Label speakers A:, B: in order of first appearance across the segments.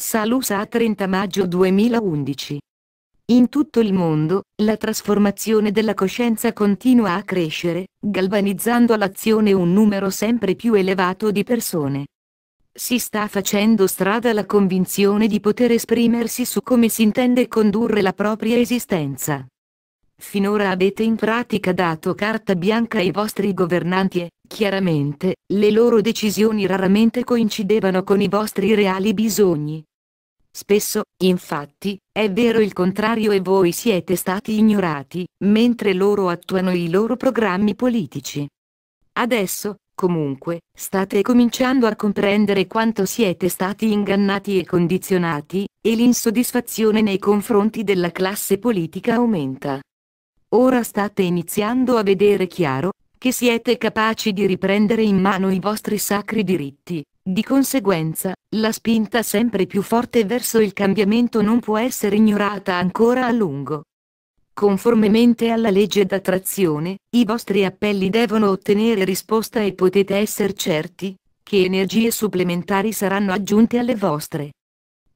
A: Salusa a 30 maggio 2011. In tutto il mondo, la trasformazione della coscienza continua a crescere, galvanizzando all'azione un numero sempre più elevato di persone. Si sta facendo strada la convinzione di poter esprimersi su come si intende condurre la propria esistenza. Finora avete in pratica dato carta bianca ai vostri governanti e, chiaramente, le loro decisioni raramente coincidevano con i vostri reali bisogni, Spesso, infatti, è vero il contrario e voi siete stati ignorati, mentre loro attuano i loro programmi politici. Adesso, comunque, state cominciando a comprendere quanto siete stati ingannati e condizionati, e l'insoddisfazione nei confronti della classe politica aumenta. Ora state iniziando a vedere chiaro, che siete capaci di riprendere in mano i vostri sacri diritti, di conseguenza, la spinta sempre più forte verso il cambiamento non può essere ignorata ancora a lungo. Conformemente alla legge d'attrazione, i vostri appelli devono ottenere risposta e potete essere certi che energie supplementari saranno aggiunte alle vostre.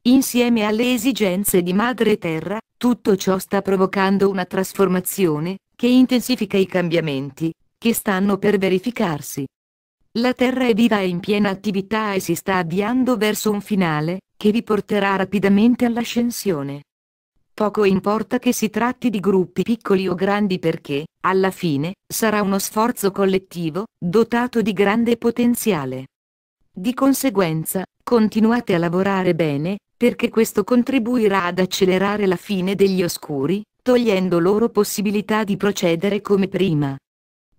A: Insieme alle esigenze di Madre Terra, tutto ciò sta provocando una trasformazione, che intensifica i cambiamenti, che stanno per verificarsi. La Terra è viva e in piena attività e si sta avviando verso un finale, che vi porterà rapidamente all'ascensione. Poco importa che si tratti di gruppi piccoli o grandi perché, alla fine, sarà uno sforzo collettivo, dotato di grande potenziale. Di conseguenza, continuate a lavorare bene, perché questo contribuirà ad accelerare la fine degli oscuri, togliendo loro possibilità di procedere come prima.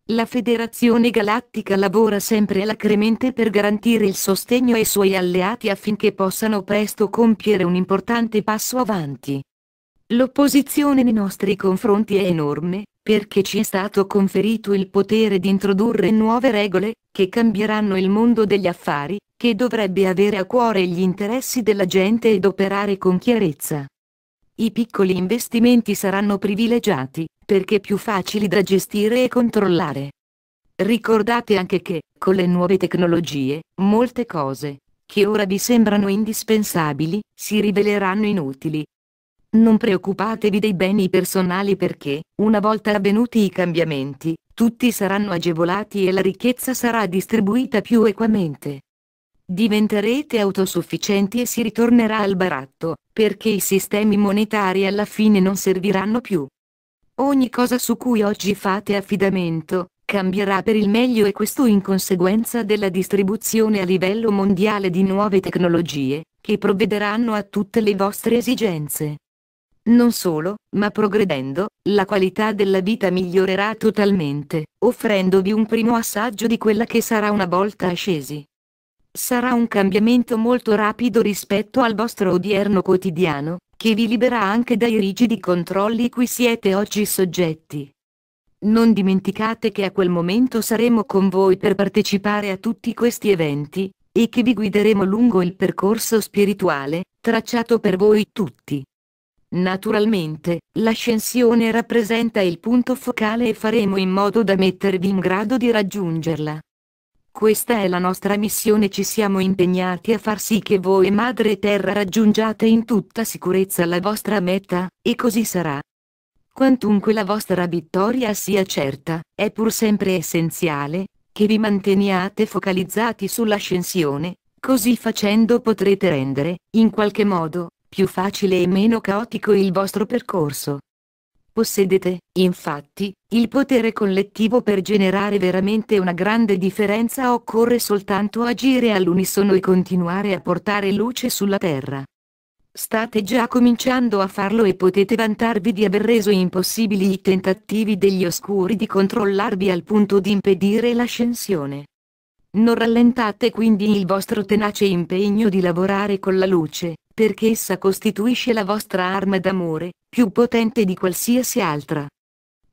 A: La Federazione Galattica lavora sempre alacremente per garantire il sostegno ai suoi alleati affinché possano presto compiere un importante passo avanti. L'opposizione nei nostri confronti è enorme, perché ci è stato conferito il potere di introdurre nuove regole, che cambieranno il mondo degli affari, che dovrebbe avere a cuore gli interessi della gente ed operare con chiarezza. I piccoli investimenti saranno privilegiati, perché più facili da gestire e controllare. Ricordate anche che, con le nuove tecnologie, molte cose, che ora vi sembrano indispensabili, si riveleranno inutili. Non preoccupatevi dei beni personali perché, una volta avvenuti i cambiamenti, tutti saranno agevolati e la ricchezza sarà distribuita più equamente. Diventerete autosufficienti e si ritornerà al baratto, perché i sistemi monetari alla fine non serviranno più. Ogni cosa su cui oggi fate affidamento, cambierà per il meglio e questo in conseguenza della distribuzione a livello mondiale di nuove tecnologie, che provvederanno a tutte le vostre esigenze. Non solo, ma progredendo, la qualità della vita migliorerà totalmente, offrendovi un primo assaggio di quella che sarà una volta ascesi. Sarà un cambiamento molto rapido rispetto al vostro odierno quotidiano, che vi libera anche dai rigidi controlli cui siete oggi soggetti. Non dimenticate che a quel momento saremo con voi per partecipare a tutti questi eventi, e che vi guideremo lungo il percorso spirituale, tracciato per voi tutti. Naturalmente, l'ascensione rappresenta il punto focale e faremo in modo da mettervi in grado di raggiungerla. Questa è la nostra missione ci siamo impegnati a far sì che voi Madre Terra raggiungiate in tutta sicurezza la vostra meta, e così sarà. Quantunque la vostra vittoria sia certa, è pur sempre essenziale, che vi manteniate focalizzati sull'ascensione, così facendo potrete rendere, in qualche modo, più facile e meno caotico il vostro percorso. Possedete, infatti, il potere collettivo per generare veramente una grande differenza occorre soltanto agire all'unisono e continuare a portare luce sulla Terra. State già cominciando a farlo e potete vantarvi di aver reso impossibili i tentativi degli oscuri di controllarvi al punto di impedire l'ascensione. Non rallentate quindi il vostro tenace impegno di lavorare con la luce, perché essa costituisce la vostra arma d'amore, più potente di qualsiasi altra.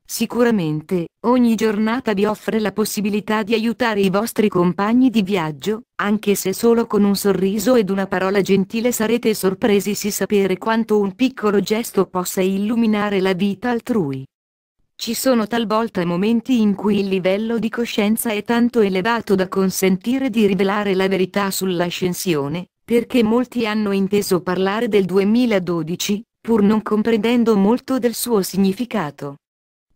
A: Sicuramente, ogni giornata vi offre la possibilità di aiutare i vostri compagni di viaggio, anche se solo con un sorriso ed una parola gentile sarete sorpresi di sapere quanto un piccolo gesto possa illuminare la vita altrui. Ci sono talvolta momenti in cui il livello di coscienza è tanto elevato da consentire di rivelare la verità sull'ascensione, perché molti hanno inteso parlare del 2012, pur non comprendendo molto del suo significato.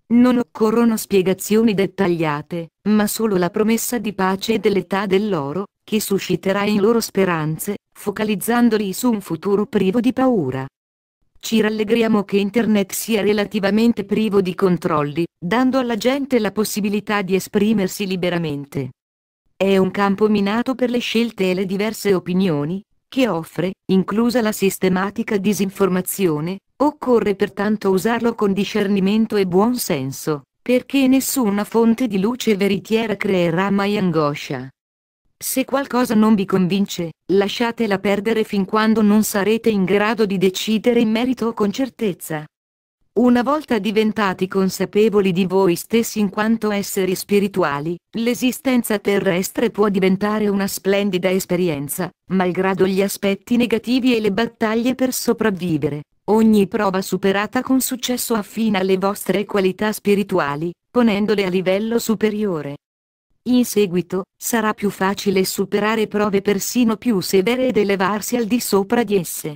A: Non occorrono spiegazioni dettagliate, ma solo la promessa di pace e dell'età dell'oro, che susciterà in loro speranze, focalizzandoli su un futuro privo di paura. Ci rallegriamo che Internet sia relativamente privo di controlli, dando alla gente la possibilità di esprimersi liberamente. È un campo minato per le scelte e le diverse opinioni, che offre, inclusa la sistematica disinformazione, occorre pertanto usarlo con discernimento e buon senso, perché nessuna fonte di luce veritiera creerà mai angoscia. Se qualcosa non vi convince, lasciatela perdere fin quando non sarete in grado di decidere in merito con certezza. Una volta diventati consapevoli di voi stessi in quanto esseri spirituali, l'esistenza terrestre può diventare una splendida esperienza, malgrado gli aspetti negativi e le battaglie per sopravvivere. Ogni prova superata con successo affina le vostre qualità spirituali, ponendole a livello superiore. In seguito, sarà più facile superare prove persino più severe ed elevarsi al di sopra di esse.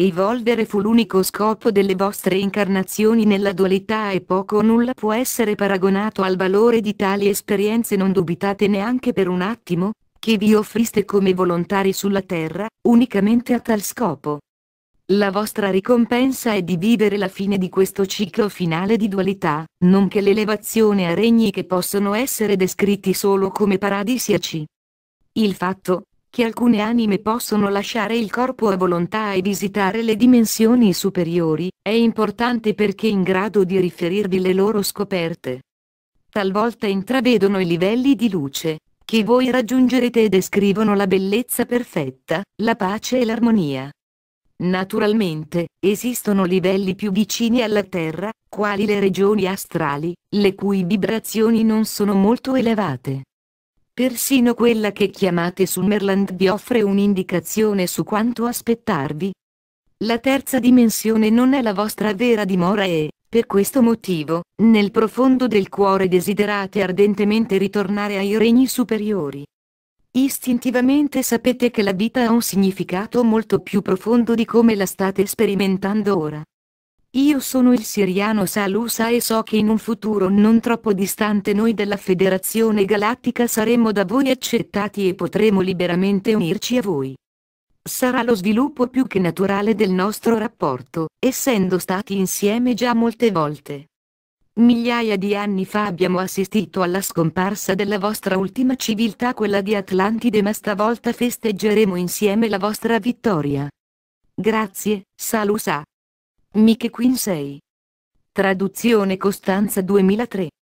A: Evolvere fu l'unico scopo delle vostre incarnazioni nella dualità e poco o nulla può essere paragonato al valore di tali esperienze non dubitate neanche per un attimo, che vi offriste come volontari sulla terra, unicamente a tal scopo. La vostra ricompensa è di vivere la fine di questo ciclo finale di dualità, nonché l'elevazione a regni che possono essere descritti solo come paradisiaci. Il fatto, che alcune anime possono lasciare il corpo a volontà e visitare le dimensioni superiori, è importante perché in grado di riferirvi le loro scoperte. Talvolta intravedono i livelli di luce, che voi raggiungerete e descrivono la bellezza perfetta, la pace e l'armonia. Naturalmente, esistono livelli più vicini alla Terra, quali le regioni astrali, le cui vibrazioni non sono molto elevate. Persino quella che chiamate Summerland vi offre un'indicazione su quanto aspettarvi. La terza dimensione non è la vostra vera dimora e, per questo motivo, nel profondo del cuore desiderate ardentemente ritornare ai regni superiori. Istintivamente sapete che la vita ha un significato molto più profondo di come la state sperimentando ora. Io sono il siriano Salusa e so che in un futuro non troppo distante noi della Federazione Galattica saremo da voi accettati e potremo liberamente unirci a voi. Sarà lo sviluppo più che naturale del nostro rapporto, essendo stati insieme già molte volte. Migliaia di anni fa abbiamo assistito alla scomparsa della vostra ultima civiltà quella di Atlantide ma stavolta festeggeremo insieme la vostra vittoria. Grazie, Salusa. Mike Quinsey. Traduzione Costanza 2003.